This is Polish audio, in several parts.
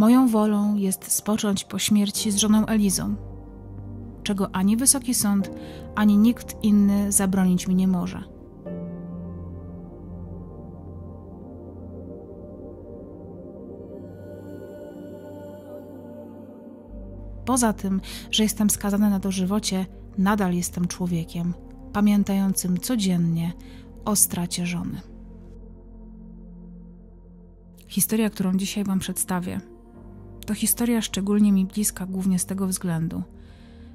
Moją wolą jest spocząć po śmierci z żoną Elizą, czego ani wysoki sąd, ani nikt inny zabronić mi nie może. Poza tym, że jestem skazany na dożywocie, nadal jestem człowiekiem, pamiętającym codziennie o stracie żony. Historia, którą dzisiaj Wam przedstawię, to historia szczególnie mi bliska głównie z tego względu,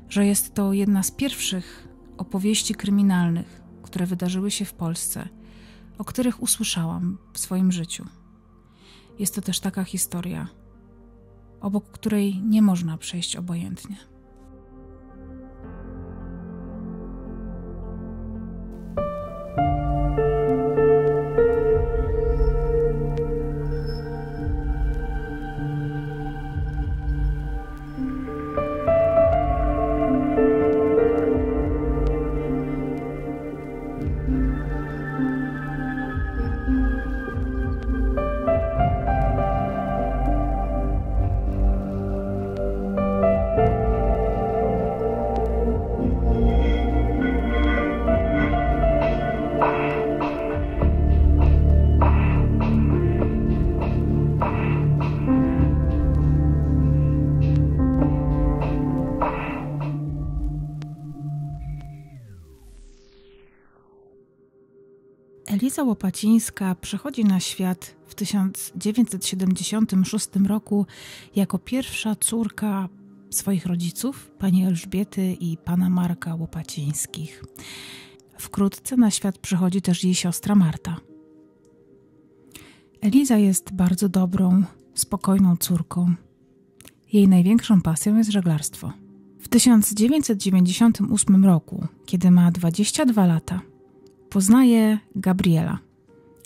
że jest to jedna z pierwszych opowieści kryminalnych, które wydarzyły się w Polsce, o których usłyszałam w swoim życiu. Jest to też taka historia, obok której nie można przejść obojętnie. Eliza Łopacińska przychodzi na świat w 1976 roku jako pierwsza córka swoich rodziców, pani Elżbiety i pana Marka Łopacińskich. Wkrótce na świat przychodzi też jej siostra Marta. Eliza jest bardzo dobrą, spokojną córką. Jej największą pasją jest żeglarstwo. W 1998 roku, kiedy ma 22 lata, poznaje Gabriela.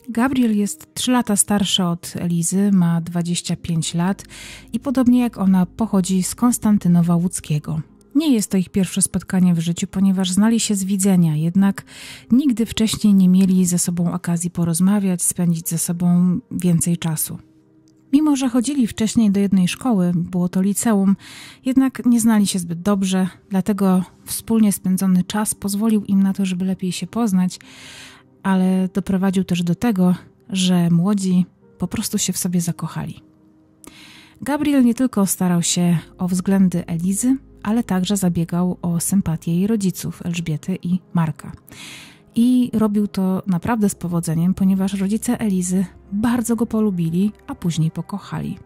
Gabriel jest 3 lata starsza od Elizy, ma 25 lat i podobnie jak ona pochodzi z Konstantynowa Łódzkiego. Nie jest to ich pierwsze spotkanie w życiu, ponieważ znali się z widzenia, jednak nigdy wcześniej nie mieli ze sobą okazji porozmawiać, spędzić ze sobą więcej czasu. Mimo, że chodzili wcześniej do jednej szkoły, było to liceum, jednak nie znali się zbyt dobrze, dlatego wspólnie spędzony czas pozwolił im na to, żeby lepiej się poznać, ale doprowadził też do tego, że młodzi po prostu się w sobie zakochali. Gabriel nie tylko starał się o względy Elizy, ale także zabiegał o sympatię jej rodziców Elżbiety i Marka. I robił to naprawdę z powodzeniem, ponieważ rodzice Elizy bardzo go polubili, a później pokochali.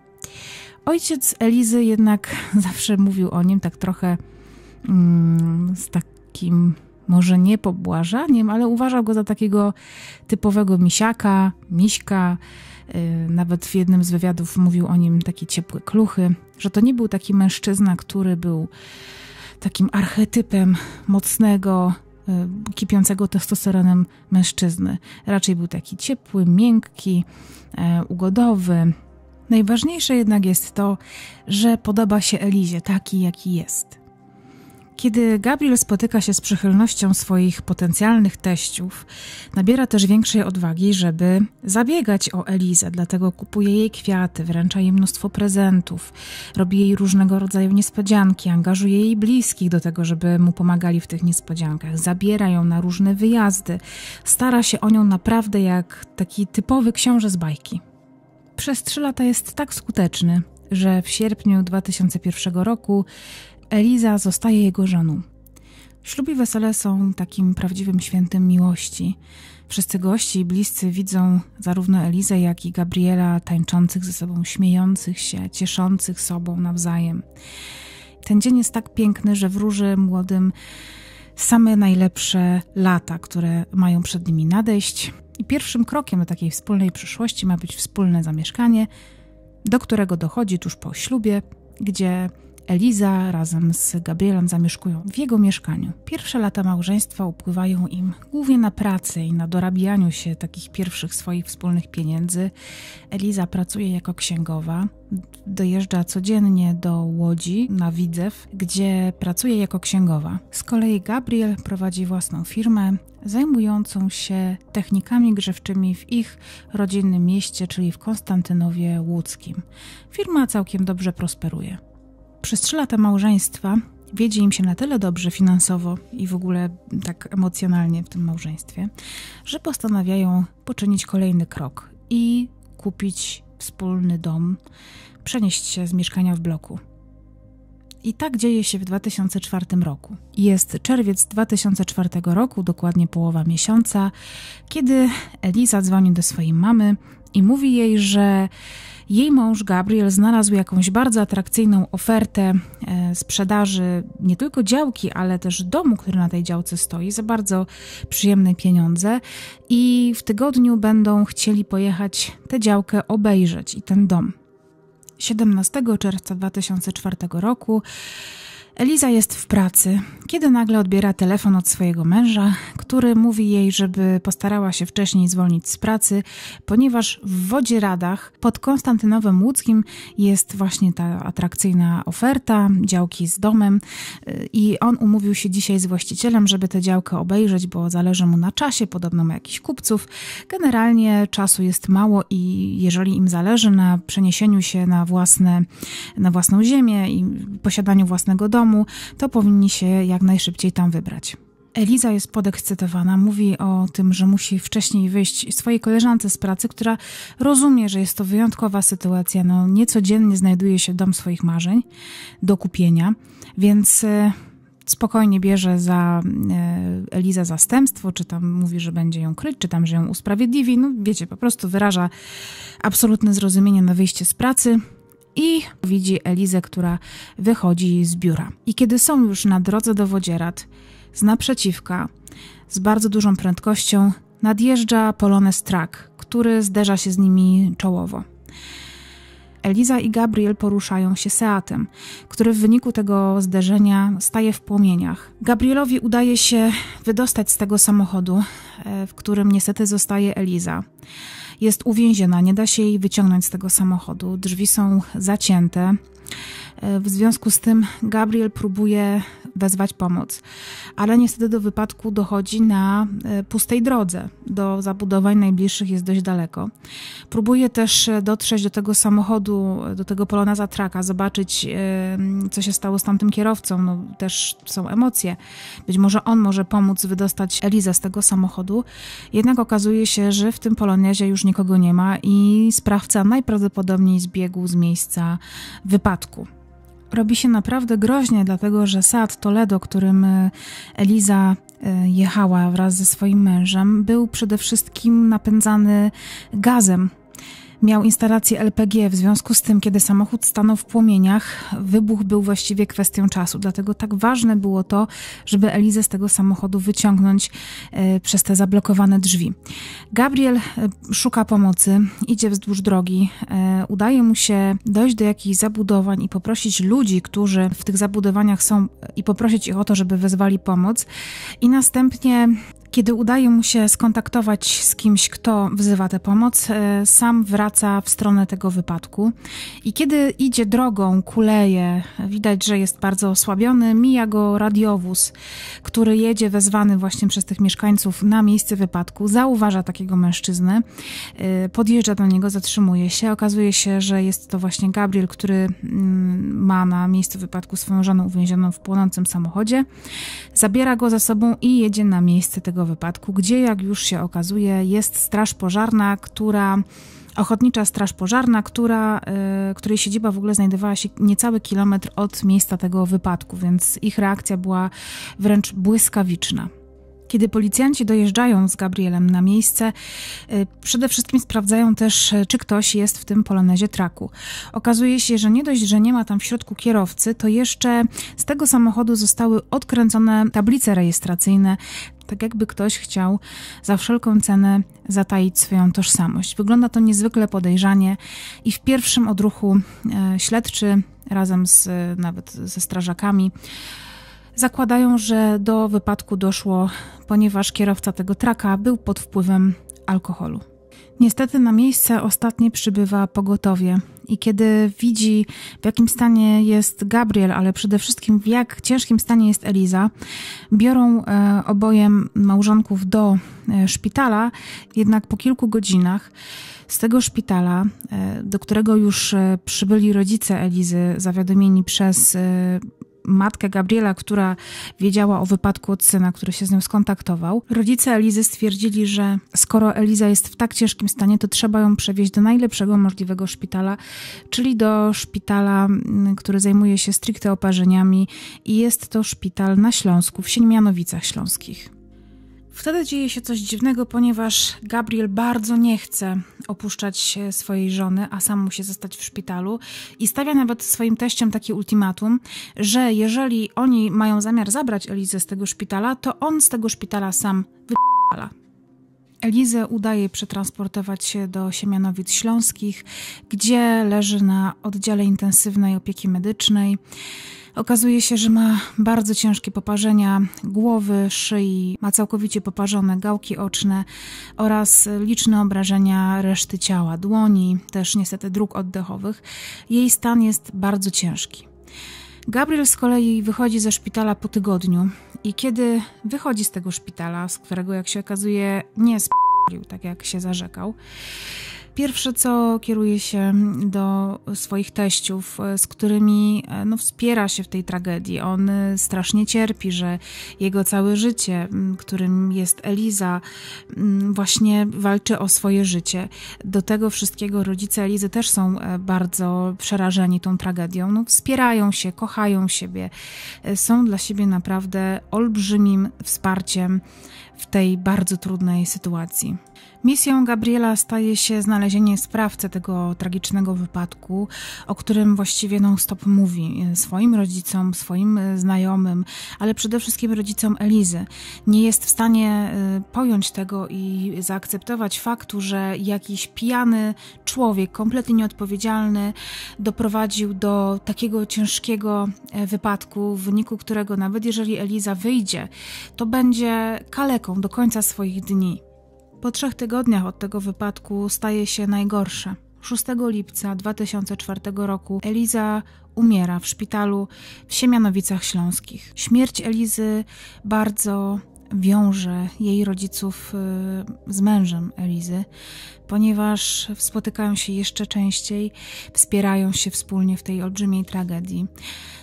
Ojciec Elizy jednak zawsze mówił o nim tak trochę mm, z takim może nie pobłażaniem, ale uważał go za takiego typowego misiaka, miśka. Y, nawet w jednym z wywiadów mówił o nim taki ciepły kluchy, że to nie był taki mężczyzna, który był takim archetypem mocnego, Y, kipiącego testosteronem mężczyzny. Raczej był taki ciepły, miękki, e, ugodowy. Najważniejsze jednak jest to, że podoba się Elizie taki, jaki jest. Kiedy Gabriel spotyka się z przychylnością swoich potencjalnych teściów, nabiera też większej odwagi, żeby zabiegać o Elizę, dlatego kupuje jej kwiaty, wręcza jej mnóstwo prezentów, robi jej różnego rodzaju niespodzianki, angażuje jej bliskich do tego, żeby mu pomagali w tych niespodziankach, zabiera ją na różne wyjazdy, stara się o nią naprawdę jak taki typowy książę z bajki. Przez trzy lata jest tak skuteczny, że w sierpniu 2001 roku Eliza zostaje jego żoną. Ślub i wesele są takim prawdziwym świętem miłości. Wszyscy gości i bliscy widzą zarówno Elizę, jak i Gabriela tańczących ze sobą, śmiejących się, cieszących sobą nawzajem. Ten dzień jest tak piękny, że wróży młodym same najlepsze lata, które mają przed nimi nadejść. I pierwszym krokiem do takiej wspólnej przyszłości ma być wspólne zamieszkanie, do którego dochodzi tuż po ślubie, gdzie Eliza razem z Gabrielem zamieszkują w jego mieszkaniu. Pierwsze lata małżeństwa upływają im głównie na pracy i na dorabianiu się takich pierwszych swoich wspólnych pieniędzy. Eliza pracuje jako księgowa, dojeżdża codziennie do Łodzi na Widzew, gdzie pracuje jako księgowa. Z kolei Gabriel prowadzi własną firmę zajmującą się technikami grzewczymi w ich rodzinnym mieście, czyli w Konstantynowie Łódzkim. Firma całkiem dobrze prosperuje. Przez trzy lata małżeństwa wiedzie im się na tyle dobrze finansowo i w ogóle tak emocjonalnie w tym małżeństwie, że postanawiają poczynić kolejny krok i kupić wspólny dom, przenieść się z mieszkania w bloku. I tak dzieje się w 2004 roku. Jest czerwiec 2004 roku, dokładnie połowa miesiąca, kiedy Eliza dzwoni do swojej mamy i mówi jej, że jej mąż Gabriel znalazł jakąś bardzo atrakcyjną ofertę e, sprzedaży nie tylko działki, ale też domu, który na tej działce stoi, za bardzo przyjemne pieniądze. I w tygodniu będą chcieli pojechać tę działkę obejrzeć i ten dom. 17 czerwca 2004 roku Eliza jest w pracy, kiedy nagle odbiera telefon od swojego męża, który mówi jej, żeby postarała się wcześniej zwolnić z pracy, ponieważ w Wodzie Radach pod Konstantynowem Łódzkim jest właśnie ta atrakcyjna oferta, działki z domem y, i on umówił się dzisiaj z właścicielem, żeby tę działkę obejrzeć, bo zależy mu na czasie, podobno ma jakichś kupców. Generalnie czasu jest mało i jeżeli im zależy na przeniesieniu się na, własne, na własną ziemię i posiadaniu własnego domu, domu, to powinni się jak najszybciej tam wybrać. Eliza jest podekscytowana, mówi o tym, że musi wcześniej wyjść swojej koleżance z pracy, która rozumie, że jest to wyjątkowa sytuacja. No, niecodziennie znajduje się dom swoich marzeń do kupienia, więc e, spokojnie bierze za e, Eliza zastępstwo, czy tam mówi, że będzie ją kryć, czy tam, że ją usprawiedliwi. No wiecie, po prostu wyraża absolutne zrozumienie na wyjście z pracy i widzi Elizę, która wychodzi z biura. I kiedy są już na drodze do Wodzierat, z naprzeciwka, z bardzo dużą prędkością nadjeżdża Polonez Track, który zderza się z nimi czołowo. Eliza i Gabriel poruszają się Seatem, który w wyniku tego zderzenia staje w płomieniach. Gabrielowi udaje się wydostać z tego samochodu, e, w którym niestety zostaje Eliza. Jest uwięziona, nie da się jej wyciągnąć z tego samochodu. Drzwi są zacięte. E, w związku z tym Gabriel próbuje wezwać pomoc, ale niestety do wypadku dochodzi na e, pustej drodze. Do zabudowań najbliższych jest dość daleko. Próbuje też e, dotrzeć do tego samochodu, do tego polona zatraka, zobaczyć, co się stało z tamtym kierowcą. No, też są emocje. Być może on może pomóc wydostać Elizę z tego samochodu. Jednak okazuje się, że w tym poloniazie już nikogo nie ma i sprawca najprawdopodobniej zbiegł z miejsca wypadku robi się naprawdę groźnie, dlatego że sad Toledo, którym e, Eliza e, jechała wraz ze swoim mężem, był przede wszystkim napędzany gazem miał instalację LPG, w związku z tym, kiedy samochód stanął w płomieniach, wybuch był właściwie kwestią czasu. Dlatego tak ważne było to, żeby Elizę z tego samochodu wyciągnąć e, przez te zablokowane drzwi. Gabriel e, szuka pomocy, idzie wzdłuż drogi. E, udaje mu się dojść do jakichś zabudowań i poprosić ludzi, którzy w tych zabudowaniach są, i poprosić ich o to, żeby wezwali pomoc. I następnie kiedy udaje mu się skontaktować z kimś, kto wzywa tę pomoc, e, sam wraca w stronę tego wypadku. I kiedy idzie drogą, kuleje, widać, że jest bardzo osłabiony, mija go radiowóz, który jedzie wezwany właśnie przez tych mieszkańców na miejsce wypadku, zauważa takiego mężczyznę, e, podjeżdża do niego, zatrzymuje się. Okazuje się, że jest to właśnie Gabriel, który mm, ma na miejscu wypadku swoją żonę uwięzioną w płonącym samochodzie. Zabiera go za sobą i jedzie na miejsce tego tego wypadku, gdzie, jak już się okazuje, jest Straż Pożarna, która. Ochotnicza Straż Pożarna, która, y, której siedziba w ogóle znajdowała się niecały kilometr od miejsca tego wypadku, więc ich reakcja była wręcz błyskawiczna. Kiedy policjanci dojeżdżają z Gabrielem na miejsce, y, przede wszystkim sprawdzają też, y, czy ktoś jest w tym polonezie traku. Okazuje się, że nie dość, że nie ma tam w środku kierowcy, to jeszcze z tego samochodu zostały odkręcone tablice rejestracyjne tak jakby ktoś chciał za wszelką cenę zataić swoją tożsamość. Wygląda to niezwykle podejrzanie i w pierwszym odruchu e, śledczy razem z, e, nawet ze strażakami zakładają, że do wypadku doszło, ponieważ kierowca tego traka był pod wpływem alkoholu. Niestety na miejsce ostatnie przybywa pogotowie i kiedy widzi, w jakim stanie jest Gabriel, ale przede wszystkim w jak ciężkim stanie jest Eliza, biorą e, obojem małżonków do e, szpitala, jednak po kilku godzinach z tego szpitala, e, do którego już e, przybyli rodzice Elizy, zawiadomieni przez e, matkę Gabriela, która wiedziała o wypadku od syna, który się z nią skontaktował. Rodzice Elizy stwierdzili, że skoro Eliza jest w tak ciężkim stanie, to trzeba ją przewieźć do najlepszego możliwego szpitala, czyli do szpitala, mm, który zajmuje się stricte oparzeniami i jest to szpital na Śląsku, w Siemianowicach Śląskich. Wtedy dzieje się coś dziwnego, ponieważ Gabriel bardzo nie chce opuszczać e, swojej żony, a sam musi zostać w szpitalu i stawia nawet swoim teściom takie ultimatum, że jeżeli oni mają zamiar zabrać Elizę z tego szpitala, to on z tego szpitala sam wypala. Elizę udaje przetransportować się do Siemianowic Śląskich, gdzie leży na oddziale intensywnej opieki medycznej. Okazuje się, że ma bardzo ciężkie poparzenia głowy, szyi, ma całkowicie poparzone gałki oczne oraz liczne obrażenia reszty ciała, dłoni, też niestety dróg oddechowych. Jej stan jest bardzo ciężki. Gabriel z kolei wychodzi ze szpitala po tygodniu i kiedy wychodzi z tego szpitala, z którego jak się okazuje nie spalił, tak jak się zarzekał, Pierwsze, co kieruje się do swoich teściów, e, z którymi e, no, wspiera się w tej tragedii. On e, strasznie cierpi, że jego całe życie, którym jest Eliza, właśnie walczy o swoje życie. Do tego wszystkiego rodzice Elizy też są bardzo przerażeni tą tragedią. No, wspierają się, kochają siebie, są dla siebie naprawdę olbrzymim wsparciem w tej bardzo trudnej sytuacji. Misją Gabriela staje się znalezienie sprawcy tego tragicznego wypadku, o którym właściwie non-stop mówi e, swoim rodzicom, swoim e, znajomym, ale przede wszystkim rodzicom Elizy. Nie jest w stanie e, pojąć tego i zaakceptować faktu, że jakiś pijany człowiek, kompletnie nieodpowiedzialny, doprowadził do takiego ciężkiego wypadku, w wyniku którego nawet jeżeli Eliza wyjdzie, to będzie kaleką do końca swoich dni. Po trzech tygodniach od tego wypadku staje się najgorsze. 6 lipca 2004 roku Eliza umiera w szpitalu w Siemianowicach Śląskich. Śmierć Elizy bardzo wiąże jej rodziców y, z mężem Elizy ponieważ spotykają się jeszcze częściej, wspierają się wspólnie w tej olbrzymiej tragedii.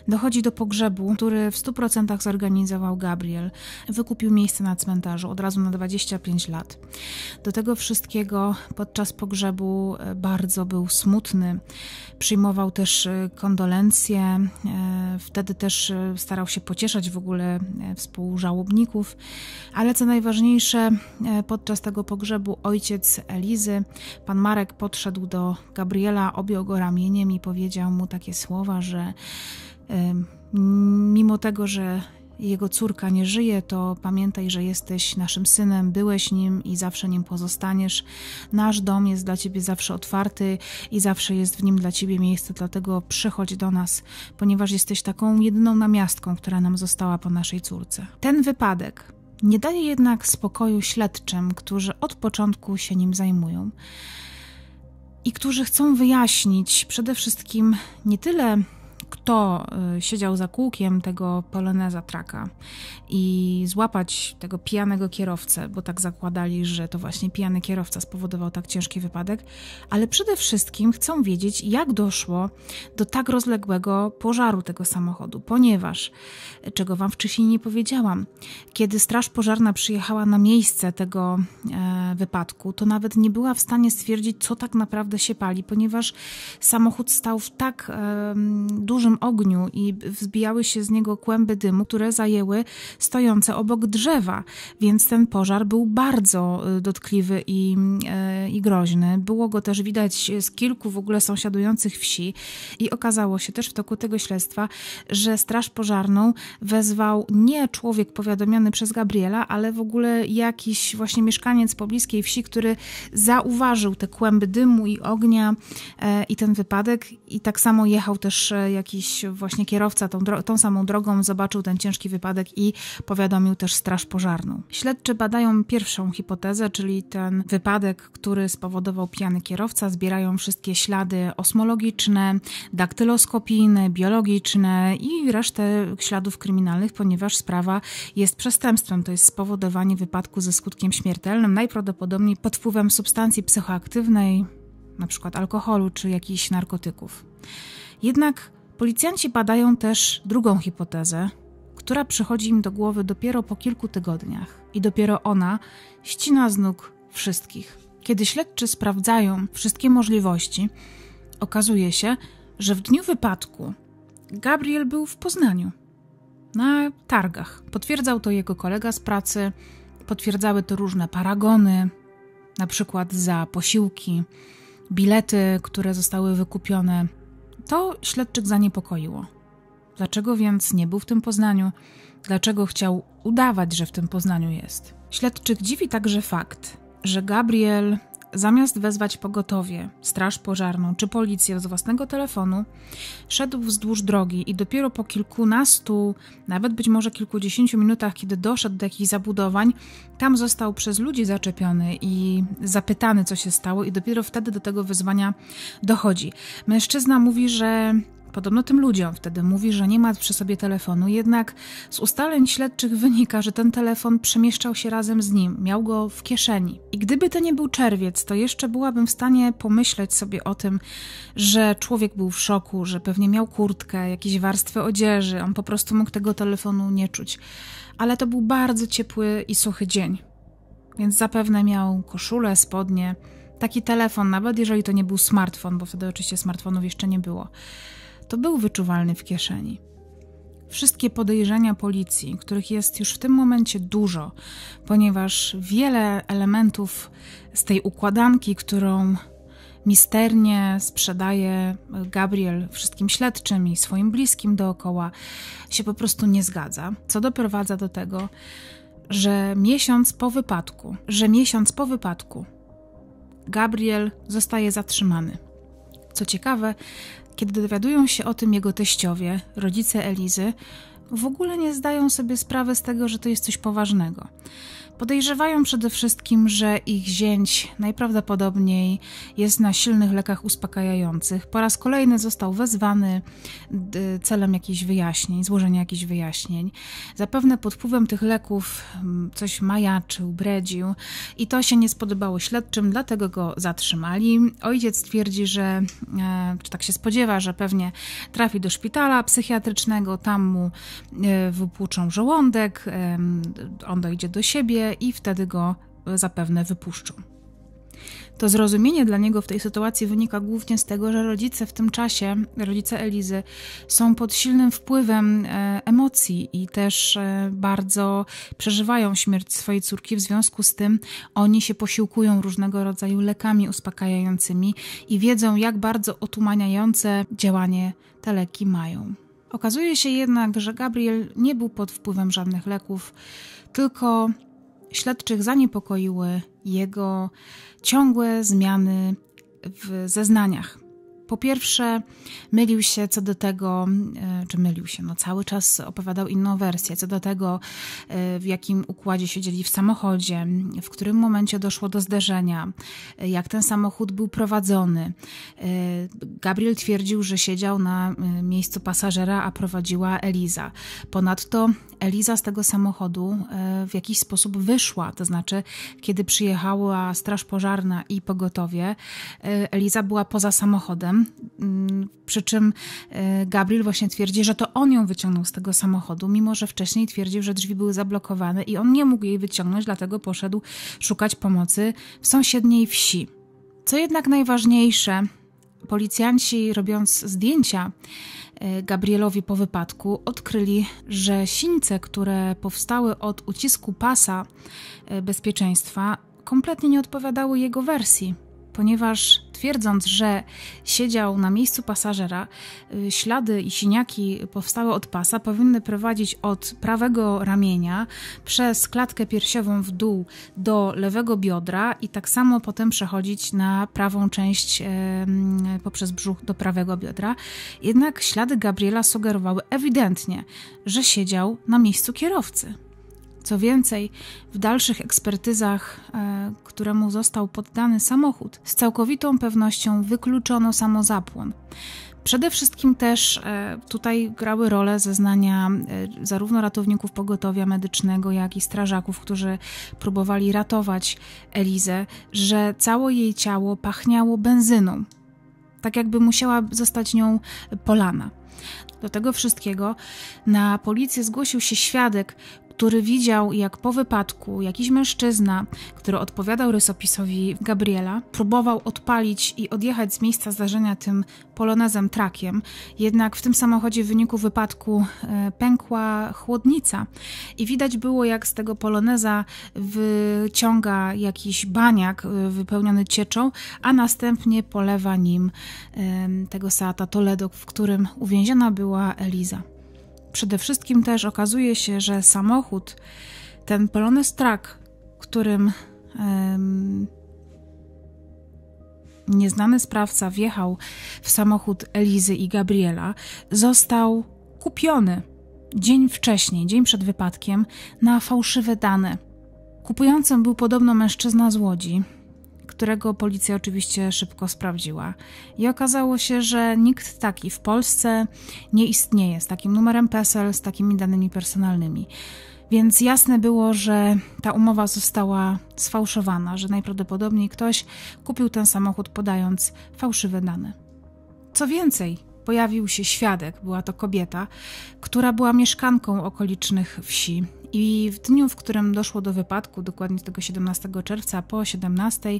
Dochodzi do pogrzebu, który w 100% zorganizował Gabriel. Wykupił miejsce na cmentarzu od razu na 25 lat. Do tego wszystkiego podczas pogrzebu e, bardzo był smutny. Przyjmował też e, kondolencje, e, wtedy też starał się pocieszać w ogóle współżałobników, ale co najważniejsze, podczas tego pogrzebu ojciec Elizy pan Marek podszedł do Gabriela, objął go ramieniem i powiedział mu takie słowa, że mimo tego, że jego córka nie żyje, to pamiętaj, że jesteś naszym synem, byłeś nim i zawsze nim pozostaniesz. Nasz dom jest dla ciebie zawsze otwarty i zawsze jest w nim dla ciebie miejsce, dlatego przychodź do nas, ponieważ jesteś taką jedyną namiastką, która nam została po naszej córce. Ten wypadek nie daje jednak spokoju śledczym, którzy od początku się nim zajmują i którzy chcą wyjaśnić przede wszystkim nie tyle, kto y, siedział za kółkiem tego poloneza traka i złapać tego pijanego kierowcę, bo tak zakładali, że to właśnie pijany kierowca spowodował tak ciężki wypadek, ale przede wszystkim chcą wiedzieć, jak doszło do tak rozległego pożaru tego samochodu, ponieważ, y, czego Wam wcześniej nie powiedziałam, kiedy Straż Pożarna przyjechała na miejsce tego e, wypadku, to nawet nie była w stanie stwierdzić, co tak naprawdę się pali, ponieważ samochód stał w tak e, dużym ogniu i wzbijały się z niego kłęby dymu, które zajęły stojące obok drzewa, więc ten pożar był bardzo y, dotkliwy i, y, i groźny. Było go też widać z kilku w ogóle sąsiadujących wsi i okazało się też w toku tego śledztwa, że straż pożarną wezwał nie człowiek powiadomiony przez Gabriela, ale w ogóle jakiś właśnie mieszkaniec pobliskiej wsi, który zauważył te kłęby dymu i ognia e, i ten wypadek i tak samo jechał też e, jakiś właśnie kierowca tą, tą samą drogą zobaczył ten ciężki wypadek i powiadomił też Straż Pożarną. Śledczy badają pierwszą hipotezę, czyli ten wypadek, który spowodował pijany kierowca. Zbierają wszystkie ślady osmologiczne, daktyloskopijne, biologiczne i resztę śladów kryminalnych, ponieważ sprawa jest przestępstwem. To jest spowodowanie wypadku ze skutkiem śmiertelnym, najprawdopodobniej pod wpływem substancji psychoaktywnej, np. alkoholu czy jakichś narkotyków. Jednak Policjanci badają też drugą hipotezę, która przychodzi im do głowy dopiero po kilku tygodniach i dopiero ona ścina z nóg wszystkich. Kiedy śledczy sprawdzają wszystkie możliwości, okazuje się, że w dniu wypadku Gabriel był w Poznaniu na targach. Potwierdzał to jego kolega z pracy, potwierdzały to różne paragony, na przykład za posiłki, bilety, które zostały wykupione to śledczyk zaniepokoiło. Dlaczego więc nie był w tym Poznaniu? Dlaczego chciał udawać, że w tym Poznaniu jest? Śledczyk dziwi także fakt, że Gabriel zamiast wezwać pogotowie, straż pożarną czy policję z własnego telefonu, szedł wzdłuż drogi i dopiero po kilkunastu, nawet być może kilkudziesięciu minutach, kiedy doszedł do jakichś zabudowań, tam został przez ludzi zaczepiony i zapytany, co się stało, i dopiero wtedy do tego wyzwania dochodzi. Mężczyzna mówi, że Podobno tym ludziom wtedy mówi, że nie ma przy sobie telefonu, jednak z ustaleń śledczych wynika, że ten telefon przemieszczał się razem z nim, miał go w kieszeni. I gdyby to nie był czerwiec, to jeszcze byłabym w stanie pomyśleć sobie o tym, że człowiek był w szoku, że pewnie miał kurtkę, jakieś warstwy odzieży, on po prostu mógł tego telefonu nie czuć. Ale to był bardzo ciepły i suchy dzień, więc zapewne miał koszulę, spodnie. Taki telefon, nawet jeżeli to nie był smartfon, bo wtedy oczywiście smartfonów jeszcze nie było to był wyczuwalny w kieszeni. Wszystkie podejrzenia policji, których jest już w tym momencie dużo, ponieważ wiele elementów z tej układanki, którą misternie sprzedaje Gabriel wszystkim śledczym i swoim bliskim dookoła, się po prostu nie zgadza, co doprowadza do tego, że miesiąc po wypadku, że miesiąc po wypadku Gabriel zostaje zatrzymany. Co ciekawe, kiedy dowiadują się o tym jego teściowie, rodzice Elizy, w ogóle nie zdają sobie sprawy z tego, że to jest coś poważnego. Podejrzewają przede wszystkim, że ich zięć najprawdopodobniej jest na silnych lekach uspokajających. Po raz kolejny został wezwany celem jakichś wyjaśnień, złożenia jakichś wyjaśnień. Zapewne pod wpływem tych leków coś majaczył, bredził i to się nie spodobało śledczym, dlatego go zatrzymali. Ojciec twierdzi, że, e, czy tak się spodziewa, że pewnie trafi do szpitala psychiatrycznego, tam mu e, wypłuczą żołądek, on dojdzie do siebie, i wtedy go zapewne wypuszczą. To zrozumienie dla niego w tej sytuacji wynika głównie z tego, że rodzice w tym czasie, rodzice Elizy, są pod silnym wpływem e, emocji i też e, bardzo przeżywają śmierć swojej córki. W związku z tym oni się posiłkują różnego rodzaju lekami uspokajającymi i wiedzą, jak bardzo otumaniające działanie te leki mają. Okazuje się jednak, że Gabriel nie był pod wpływem żadnych leków, tylko śledczych zaniepokoiły jego ciągłe zmiany w zeznaniach. Po pierwsze, mylił się co do tego, e, czy mylił się, no cały czas opowiadał inną wersję, co do tego, e, w jakim układzie siedzieli w samochodzie, w którym momencie doszło do zderzenia, e, jak ten samochód był prowadzony. Gabriel twierdził, że siedział na miejscu pasażera, a prowadziła Eliza. Ponadto Eliza z tego samochodu w jakiś sposób wyszła, to znaczy, kiedy przyjechała straż pożarna i pogotowie, Eliza była poza samochodem Mm, przy czym e, Gabriel właśnie twierdzi, że to on ją wyciągnął z tego samochodu, mimo że wcześniej twierdził, że drzwi były zablokowane i on nie mógł jej wyciągnąć, dlatego poszedł szukać pomocy w sąsiedniej wsi. Co jednak najważniejsze, policjanci robiąc zdjęcia e, Gabrielowi po wypadku odkryli, że sińce, które powstały od ucisku pasa e, bezpieczeństwa, kompletnie nie odpowiadały jego wersji ponieważ twierdząc, że siedział na miejscu pasażera, y, ślady i siniaki powstałe od pasa powinny prowadzić od prawego ramienia przez klatkę piersiową w dół do lewego biodra i tak samo potem przechodzić na prawą część poprzez brzuch do prawego biodra. Jednak ślady Gabriela sugerowały ewidentnie, że siedział na miejscu kierowcy. Co więcej, w dalszych ekspertyzach, e, któremu został poddany samochód, z całkowitą pewnością wykluczono samozapłon. Przede wszystkim też e, tutaj grały rolę zeznania e, zarówno ratowników pogotowia medycznego, jak i strażaków, którzy próbowali ratować Elizę, że całe jej ciało pachniało benzyną, tak jakby musiała zostać nią polana. Do tego wszystkiego na policję zgłosił się świadek, który widział, jak po wypadku jakiś mężczyzna, który odpowiadał rysopisowi Gabriela, próbował odpalić i odjechać z miejsca zdarzenia tym polonezem trakiem, jednak w tym samochodzie w wyniku wypadku e, pękła chłodnica i widać było, jak z tego poloneza wyciąga jakiś baniak e, wypełniony cieczą, a następnie polewa nim e, tego Seata Toledo, w którym uwięziona była Eliza. Przede wszystkim też okazuje się, że samochód, ten Polones strach, którym um, nieznany sprawca wjechał w samochód Elizy i Gabriela, został kupiony dzień wcześniej, dzień przed wypadkiem, na fałszywe dane. Kupującym był podobno mężczyzna z Łodzi, którego policja oczywiście szybko sprawdziła. I okazało się, że nikt taki w Polsce nie istnieje z takim numerem PESEL, z takimi danymi personalnymi. Więc jasne było, że ta umowa została sfałszowana, że najprawdopodobniej ktoś kupił ten samochód podając fałszywe dane. Co więcej, pojawił się świadek, była to kobieta, która była mieszkanką okolicznych wsi i w dniu, w którym doszło do wypadku, dokładnie tego 17 czerwca po 17,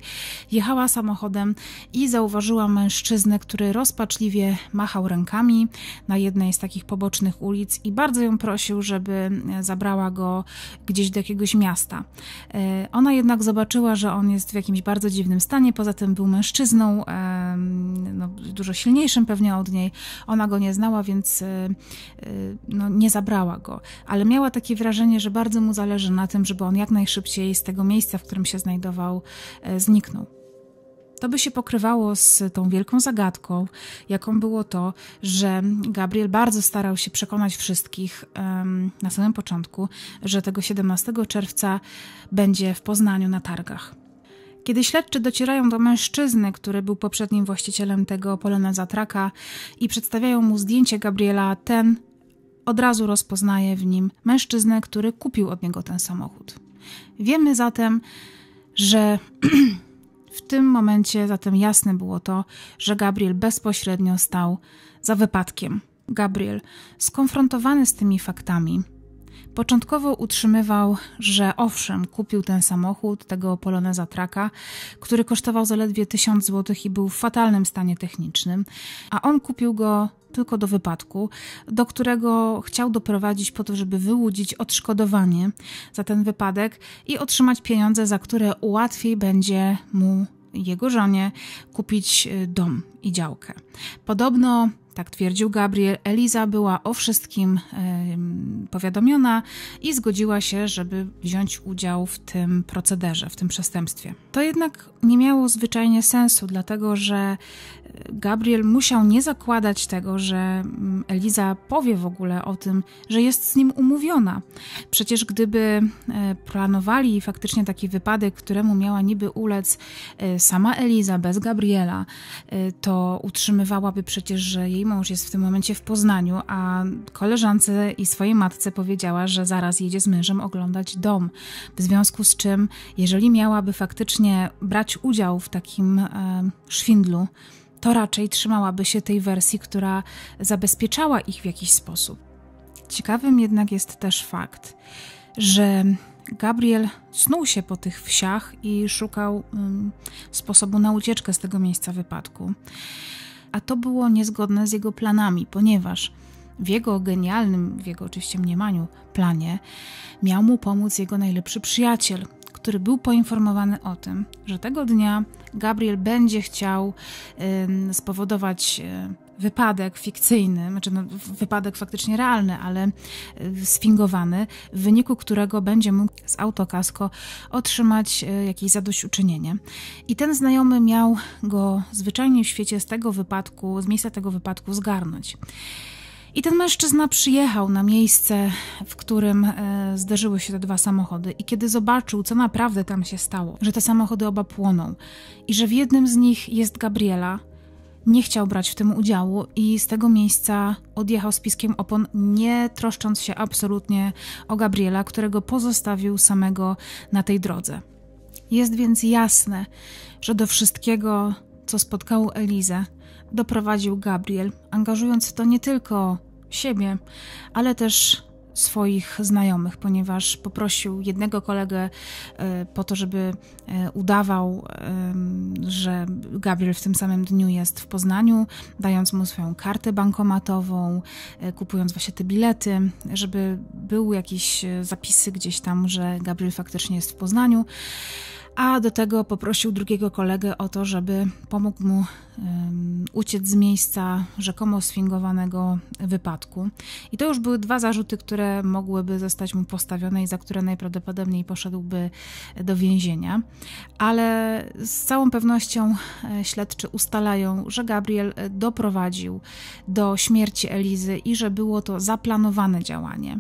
jechała samochodem i zauważyła mężczyznę, który rozpaczliwie machał rękami na jednej z takich pobocznych ulic i bardzo ją prosił, żeby e, zabrała go gdzieś do jakiegoś miasta. E, ona jednak zobaczyła, że on jest w jakimś bardzo dziwnym stanie, poza tym był mężczyzną, e, dużo silniejszym pewnie od niej. Ona go nie znała, więc y, y, no, nie zabrała go. Ale miała takie wrażenie, że bardzo mu zależy na tym, żeby on jak najszybciej z tego miejsca, w którym się znajdował, e, zniknął. To by się pokrywało z tą wielką zagadką, jaką było to, że Gabriel bardzo starał się przekonać wszystkich um, na samym początku, że tego 17 czerwca będzie w Poznaniu na targach. Kiedy śledczy docierają do mężczyzny, który był poprzednim właścicielem tego poloneza zatraka i przedstawiają mu zdjęcie Gabriela, ten od razu rozpoznaje w nim mężczyznę, który kupił od niego ten samochód. Wiemy zatem, że w tym momencie zatem jasne było to, że Gabriel bezpośrednio stał za wypadkiem. Gabriel, skonfrontowany z tymi faktami, Początkowo utrzymywał, że owszem, kupił ten samochód, tego Poloneza Traka, który kosztował zaledwie 1000 zł i był w fatalnym stanie technicznym, a on kupił go tylko do wypadku, do którego chciał doprowadzić po to, żeby wyłudzić odszkodowanie za ten wypadek i otrzymać pieniądze, za które łatwiej będzie mu jego żonie kupić y, dom i działkę. Podobno tak twierdził Gabriel. Eliza była o wszystkim powiadomiona i zgodziła się, żeby wziąć udział w tym procederze, w tym przestępstwie. To jednak nie miało zwyczajnie sensu, dlatego że e, Gabriel musiał nie zakładać tego, że mm, Eliza powie w ogóle o tym, że jest z nim umówiona. Przecież gdyby e, planowali faktycznie taki wypadek, któremu miała niby ulec e, sama Eliza bez Gabriela, to utrzymywałaby przecież, że jej mąż jest w tym momencie w Poznaniu, a koleżance i swojej matce powiedziała, że zaraz jedzie z mężem oglądać dom. W związku z czym, jeżeli miałaby faktycznie brać udział w takim e, szwindlu, to raczej trzymałaby się tej wersji, która zabezpieczała ich w jakiś sposób. Ciekawym jednak jest też fakt, że Gabriel snuł się po tych wsiach i szukał mm, sposobu na ucieczkę z tego miejsca wypadku a to było niezgodne z jego planami, ponieważ w jego genialnym, w jego oczywiście mniemaniu, planie miał mu pomóc jego najlepszy przyjaciel, który był poinformowany o tym, że tego dnia Gabriel będzie chciał y, spowodować wypadek fikcyjny, znaczy no, wypadek faktycznie realny, ale y, sfingowany, w wyniku którego będzie mógł z autokasko otrzymać y, jakieś zadośćuczynienie. I ten znajomy miał go zwyczajnie w świecie z tego wypadku, z miejsca tego wypadku zgarnąć. I ten mężczyzna przyjechał na miejsce, w którym y, zderzyły się te dwa samochody, i kiedy zobaczył, co naprawdę tam się stało, że te samochody oba płoną i że w jednym z nich jest Gabriela, nie chciał brać w tym udziału i z tego miejsca odjechał z piskiem opon, nie troszcząc się absolutnie o Gabriela, którego pozostawił samego na tej drodze. Jest więc jasne, że do wszystkiego, co spotkało Elizę, doprowadził Gabriel, angażując w to nie tylko siebie, ale też swoich znajomych, ponieważ poprosił jednego kolegę e, po to, żeby e, udawał, że Gabriel w tym samym dniu jest w Poznaniu, dając mu swoją kartę bankomatową, e, kupując właśnie te bilety, żeby były jakieś zapisy gdzieś tam, że Gabriel faktycznie jest w Poznaniu a do tego poprosił drugiego kolegę o to, żeby pomógł mu uciec z miejsca rzekomo sfingowanego wypadku. I to już były dwa zarzuty, które mogłyby zostać mu postawione i za które najprawdopodobniej poszedłby do więzienia. Ale z całą pewnością e, śledczy ustalają, że Gabriel e, doprowadził do śmierci Elizy i że było to zaplanowane działanie.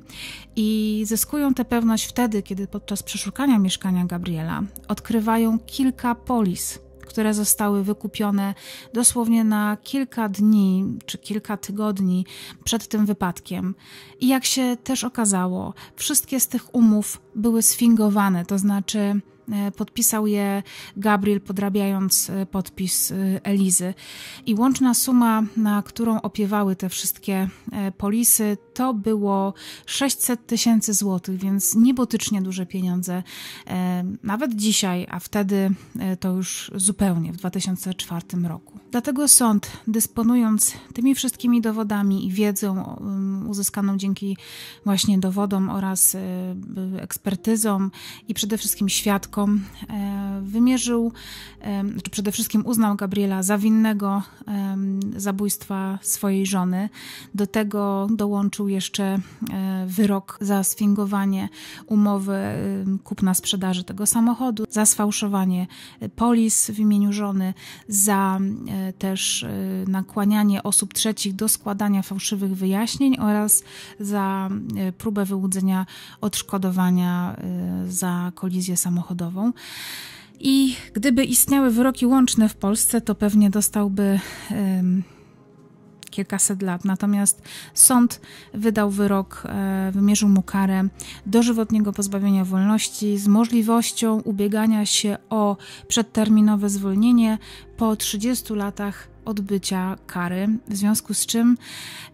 I zyskują tę pewność wtedy, kiedy podczas przeszukania mieszkania Gabriela od odkrywają kilka polis, które zostały wykupione dosłownie na kilka dni czy kilka tygodni przed tym wypadkiem. I jak się też okazało, wszystkie z tych umów były sfingowane, to znaczy E, podpisał je Gabriel, podrabiając e, podpis e, Elizy. I łączna suma, na którą opiewały te wszystkie polisy, to było 600 tysięcy złotych, więc niebotycznie duże pieniądze. Nawet dzisiaj, a wtedy to już zupełnie w 2004 roku. Dlatego sąd, dysponując tymi wszystkimi dowodami i wiedzą mm, uzyskaną dzięki właśnie dowodom oraz e, ekspertyzom i przede wszystkim świadkom, e, wymierzył, e, czy znaczy przede wszystkim uznał Gabriela za winnego zabójstwa swojej żony. Do tego dołączył jeszcze wyrok za sfingowanie umowy kupna-sprzedaży tego samochodu, za sfałszowanie polis w imieniu żony, za E, też e, nakłanianie osób trzecich do składania fałszywych wyjaśnień oraz za e, próbę wyłudzenia odszkodowania za kolizję samochodową. I gdyby istniały wyroki łączne w Polsce, to pewnie dostałby kilkaset lat. Natomiast sąd wydał wyrok, e, wymierzył mu karę dożywotniego pozbawienia wolności z możliwością ubiegania się o przedterminowe zwolnienie po 30 latach odbycia kary, w związku z czym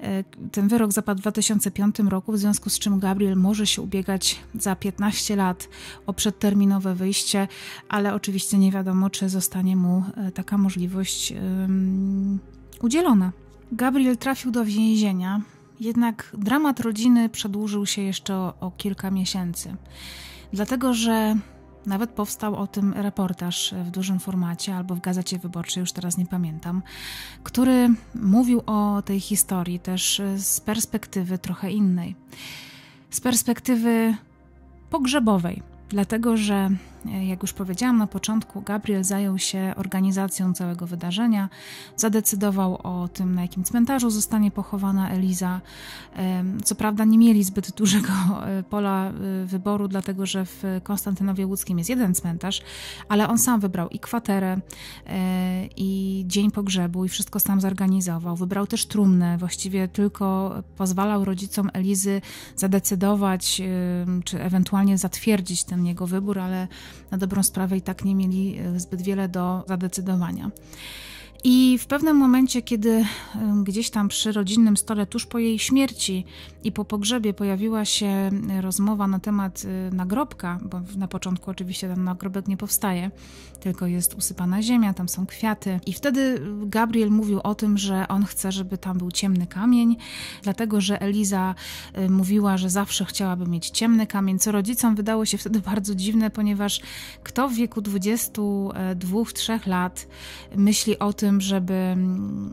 e, ten wyrok zapadł w 2005 roku, w związku z czym Gabriel może się ubiegać za 15 lat o przedterminowe wyjście, ale oczywiście nie wiadomo, czy zostanie mu e, taka możliwość um, udzielona. Gabriel trafił do więzienia, jednak dramat rodziny przedłużył się jeszcze o kilka miesięcy, dlatego że nawet powstał o tym reportaż w dużym formacie albo w gazecie wyborczej, już teraz nie pamiętam, który mówił o tej historii też z perspektywy trochę innej. Z perspektywy pogrzebowej, dlatego że jak już powiedziałam na początku, Gabriel zajął się organizacją całego wydarzenia. Zadecydował o tym, na jakim cmentarzu zostanie pochowana Eliza. Co prawda, nie mieli zbyt dużego e, pola e, wyboru, dlatego że w Konstantynowie Łódzkim jest jeden cmentarz, ale on sam wybrał i kwaterę, e, i dzień pogrzebu, i wszystko sam zorganizował. Wybrał też trumnę, właściwie tylko pozwalał rodzicom Elizy zadecydować, czy ewentualnie zatwierdzić ten jego wybór, ale na dobrą sprawę i tak nie mieli e, zbyt wiele do zadecydowania. I w pewnym momencie, kiedy gdzieś tam przy rodzinnym stole, tuż po jej śmierci i po pogrzebie, pojawiła się rozmowa na temat y, nagrobka, bo na początku oczywiście ten nagrobek nie powstaje, tylko jest usypana ziemia, tam są kwiaty. I wtedy y, Gabriel mówił o tym, że on chce, żeby tam był ciemny kamień, dlatego że Eliza y, mówiła, że zawsze chciałaby mieć ciemny kamień, co rodzicom wydało się wtedy bardzo dziwne, ponieważ kto w wieku 22-3 e, lat myśli o tym, tym, żeby mm,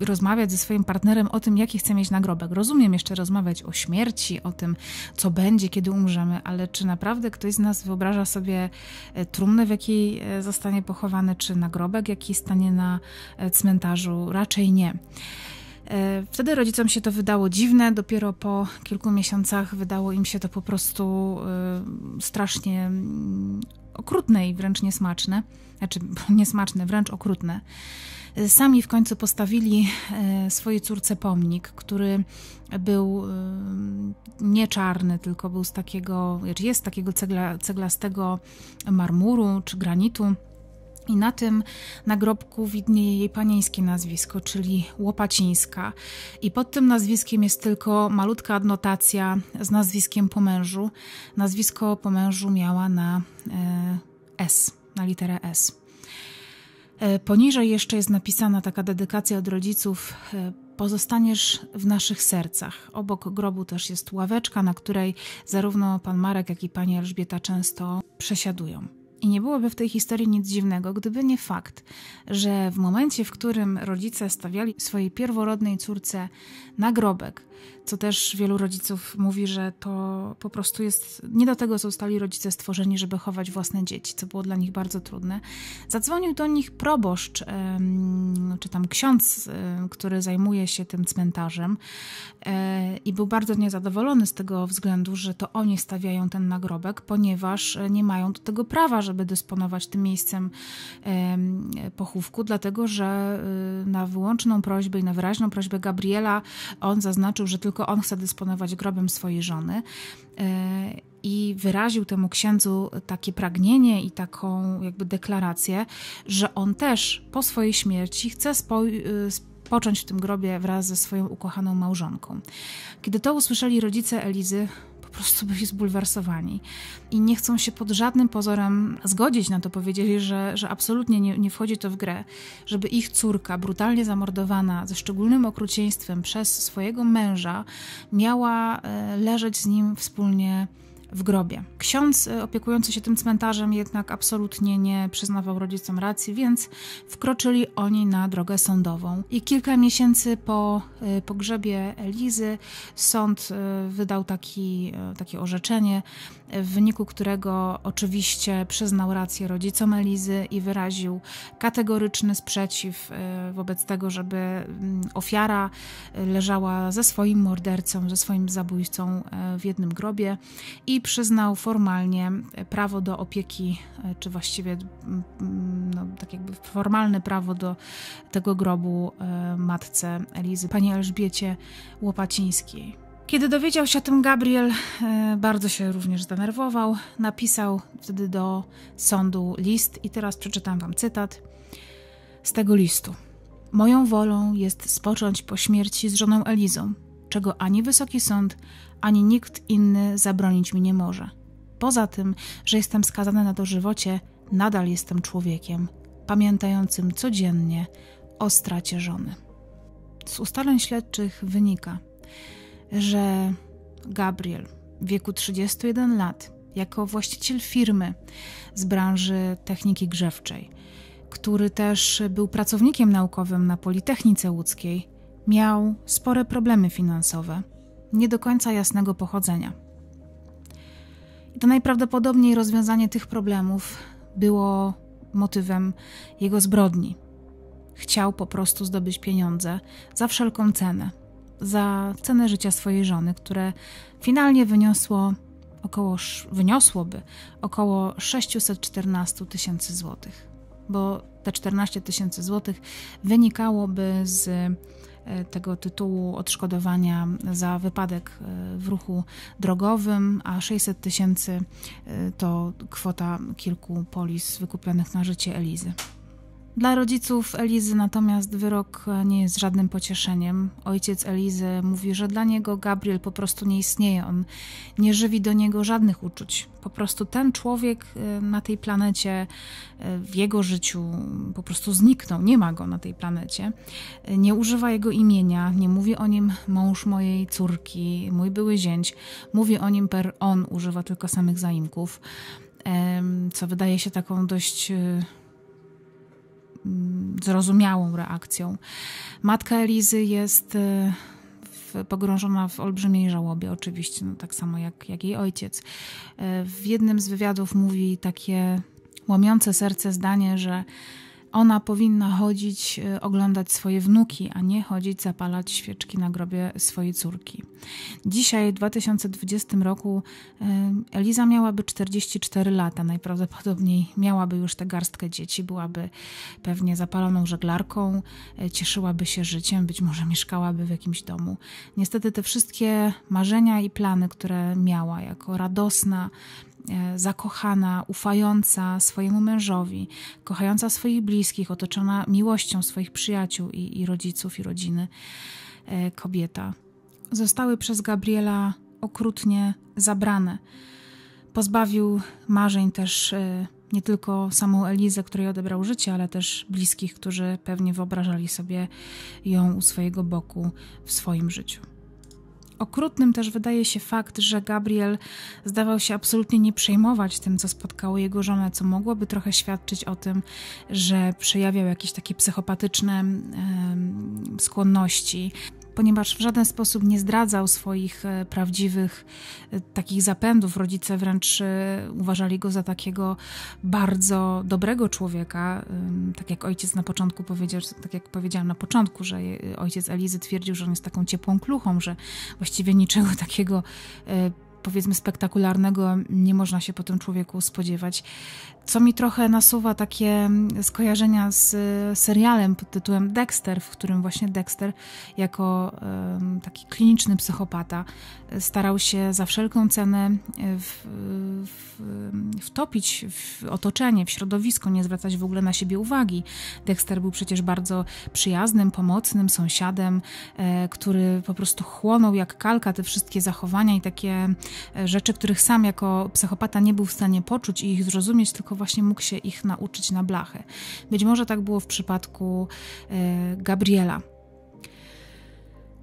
rozmawiać ze swoim partnerem o tym, jaki chce mieć nagrobek. Rozumiem jeszcze rozmawiać o śmierci, o tym, co będzie, kiedy umrzemy, ale czy naprawdę ktoś z nas wyobraża sobie e, trumnę, w jakiej e, zostanie pochowany, czy nagrobek, jaki stanie na e, cmentarzu? Raczej nie. Wtedy rodzicom się to wydało dziwne, dopiero po kilku miesiącach wydało im się to po prostu strasznie mm, okrutne i wręcz niesmaczne, znaczy niesmaczne, wręcz okrutne. E, sami w końcu postawili e, swojej córce pomnik, który był e, nie czarny, tylko był z takiego, znaczy jest z takiego cegla, ceglastego marmuru czy granitu i na tym nagrobku widnieje jej panieńskie nazwisko, czyli Łopacińska. I pod tym nazwiskiem jest tylko malutka adnotacja z nazwiskiem po mężu. Nazwisko po mężu miała na e, S, na literę S. E, poniżej jeszcze jest napisana taka dedykacja od rodziców. E, pozostaniesz w naszych sercach. Obok grobu też jest ławeczka, na której zarówno pan Marek, jak i pani Elżbieta często przesiadują. I nie byłoby w tej historii nic dziwnego, gdyby nie fakt, że w momencie, w którym rodzice stawiali swojej pierworodnej córce nagrobek, co też wielu rodziców mówi, że to po prostu jest nie do tego zostali rodzice stworzeni, żeby chować własne dzieci, co było dla nich bardzo trudne. Zadzwonił do nich proboszcz, czy tam ksiądz, który zajmuje się tym cmentarzem e, i był bardzo niezadowolony z tego względu, że to oni stawiają ten nagrobek, ponieważ e, nie mają do tego prawa, żeby dysponować tym miejscem pochówku, dlatego że y, na wyłączną prośbę i na wyraźną prośbę Gabriela on zaznaczył, że tylko tylko on chce dysponować grobem swojej żony. E, I wyraził temu księdzu takie pragnienie i taką jakby deklarację, że on też po swojej śmierci chce y, spocząć w tym grobie wraz ze swoją ukochaną małżonką. Kiedy to usłyszeli rodzice Elizy, prostu byli zbulwersowani i nie chcą się pod żadnym pozorem zgodzić na to. Powiedzieli, że, że absolutnie nie, nie wchodzi to w grę, żeby ich córka, brutalnie zamordowana ze szczególnym okrucieństwem przez swojego męża, miała e, leżeć z nim wspólnie w grobie. Ksiądz y, opiekujący się tym cmentarzem jednak absolutnie nie przyznawał rodzicom racji, więc wkroczyli oni na drogę sądową. I kilka miesięcy po y, pogrzebie Elizy sąd y, wydał taki, takie orzeczenie, w wyniku którego oczywiście przyznał rację rodzicom Elizy i wyraził kategoryczny sprzeciw e, wobec tego, żeby mm, ofiara e, leżała ze swoim mordercą, ze swoim zabójcą e, w jednym grobie i przyznał formalnie prawo do opieki, czy właściwie mm, mm, no, tak jakby formalne prawo do tego grobu matce Elizy, pani Elżbiecie Łopacińskiej. Kiedy dowiedział się o tym Gabriel, e, bardzo się również zdenerwował. Napisał wtedy do sądu list i teraz przeczytam wam cytat z tego listu. Moją wolą jest spocząć po śmierci z żoną Elizą, czego ani wysoki sąd, ani nikt inny zabronić mi nie może. Poza tym, że jestem skazany na dożywocie, nadal jestem człowiekiem, pamiętającym codziennie o stracie żony. Z ustaleń śledczych wynika, że Gabriel w wieku 31 lat, jako właściciel firmy z branży techniki grzewczej, który też był pracownikiem naukowym na Politechnice Łódzkiej, miał spore problemy finansowe, nie do końca jasnego pochodzenia. I to najprawdopodobniej rozwiązanie tych problemów było motywem jego zbrodni. Chciał po prostu zdobyć pieniądze za wszelką cenę za cenę życia swojej żony, które finalnie wyniosło około, wyniosłoby około 614 tysięcy złotych, bo te 14 tysięcy złotych wynikałoby z e, tego tytułu odszkodowania za wypadek e, w ruchu drogowym, a 600 tysięcy e, to kwota kilku polis wykupionych na życie Elizy. Dla rodziców Elizy natomiast wyrok e, nie jest żadnym pocieszeniem. Ojciec Elizy mówi, że dla niego Gabriel po prostu nie istnieje. On nie żywi do niego żadnych uczuć. Po prostu ten człowiek e, na tej planecie, e, w jego życiu po prostu zniknął. Nie ma go na tej planecie. Nie używa jego imienia, nie mówi o nim mąż mojej córki, mój były zięć. Mówi o nim per on, używa tylko samych zaimków, co wydaje się taką dość Mm, zrozumiałą reakcją. Matka Elizy jest y, pogrążona w olbrzymiej żałobie, oczywiście, no, tak samo jak, jak jej ojciec. Y, w jednym z wywiadów mówi takie łamiące serce zdanie, że ona powinna chodzić, e, oglądać swoje wnuki, a nie chodzić zapalać świeczki na grobie swojej córki. Dzisiaj, w 2020 roku, e, Eliza miałaby 44 lata. Najprawdopodobniej miałaby już tę garstkę dzieci, byłaby pewnie zapaloną żeglarką, e, cieszyłaby się życiem, być może mieszkałaby w jakimś domu. Niestety te wszystkie marzenia i plany, które miała jako radosna, E, zakochana, ufająca swojemu mężowi, kochająca swoich bliskich, otoczona miłością swoich przyjaciół i, i rodziców i rodziny e, kobieta, zostały przez Gabriela okrutnie zabrane. Pozbawił marzeń też e, nie tylko samą Elizę, której odebrał życie, ale też bliskich, którzy pewnie wyobrażali sobie ją u swojego boku w swoim życiu. Okrutnym też wydaje się fakt, że Gabriel zdawał się absolutnie nie przejmować tym, co spotkało jego żonę, co mogłoby trochę świadczyć o tym, że przejawiał jakieś takie psychopatyczne skłonności ponieważ w żaden sposób nie zdradzał swoich e, prawdziwych e, takich zapędów. Rodzice wręcz e, uważali go za takiego bardzo dobrego człowieka. Tak jak ojciec na początku powiedział, tak jak powiedziałam na początku, że ojciec Elizy twierdził, że on jest taką ciepłą kluchą, że właściwie niczego takiego powiedzmy spektakularnego nie można się po tym człowieku spodziewać co mi trochę nasuwa takie mm, skojarzenia z y, serialem pod tytułem Dexter, w którym właśnie Dexter jako taki kliniczny psychopata y, starał się za wszelką cenę y, w, w, wtopić w otoczenie, w środowisko, nie zwracać w ogóle na siebie uwagi. Dexter był przecież bardzo przyjaznym, pomocnym sąsiadem, e, który po prostu chłonął jak kalka te wszystkie zachowania i takie e, rzeczy, których sam jako psychopata nie był w stanie poczuć i ich zrozumieć, tylko właśnie mógł się ich nauczyć na blachę. Być może tak było w przypadku e, Gabriela.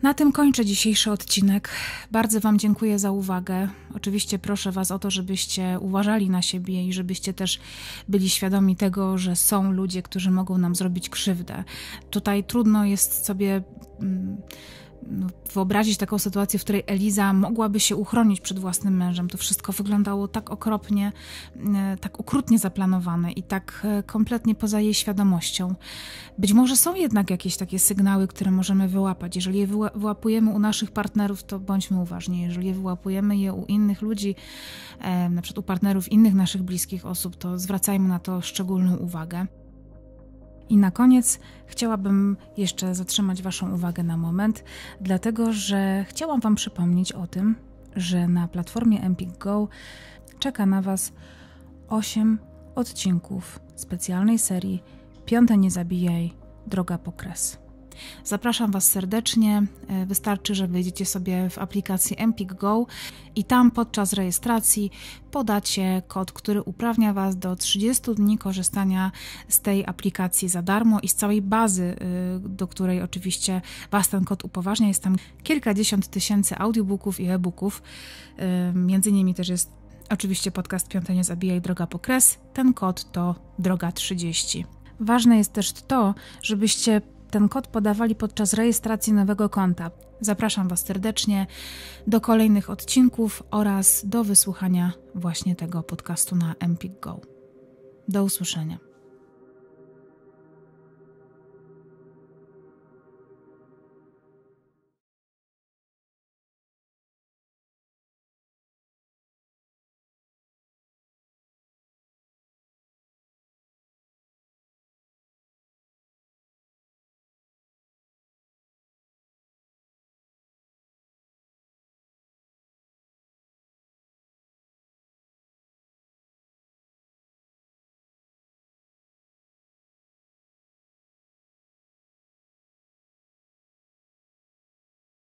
Na tym kończę dzisiejszy odcinek. Bardzo Wam dziękuję za uwagę. Oczywiście proszę Was o to, żebyście uważali na siebie i żebyście też byli świadomi tego, że są ludzie, którzy mogą nam zrobić krzywdę. Tutaj trudno jest sobie. Mm, no, wyobrazić taką sytuację, w której Eliza mogłaby się uchronić przed własnym mężem. To wszystko wyglądało tak okropnie, e, tak okrutnie zaplanowane i tak e, kompletnie poza jej świadomością. Być może są jednak jakieś takie sygnały, które możemy wyłapać. Jeżeli je wyłapujemy u naszych partnerów, to bądźmy uważni. Jeżeli je wyłapujemy je u innych ludzi, e, na przykład u partnerów innych naszych bliskich osób, to zwracajmy na to szczególną uwagę. I na koniec chciałabym jeszcze zatrzymać Waszą uwagę na moment, dlatego że chciałam Wam przypomnieć o tym, że na platformie Empik Go czeka na Was 8 odcinków specjalnej serii Piąte nie zabijaj, droga po kres. Zapraszam Was serdecznie. E, wystarczy, że wyjdziecie sobie w aplikacji Empik Go i tam podczas rejestracji podacie kod, który uprawnia Was do 30 dni korzystania z tej aplikacji za darmo i z całej bazy, y, do której oczywiście Was ten kod upoważnia. Jest tam kilkadziesiąt tysięcy audiobooków i e-booków. Y, między innymi też jest oczywiście podcast Piąte nie zabija i Droga kres. Ten kod to Droga 30. Ważne jest też to, żebyście ten kod podawali podczas rejestracji nowego konta. Zapraszam Was serdecznie do kolejnych odcinków oraz do wysłuchania właśnie tego podcastu na Empik Go. Do usłyszenia.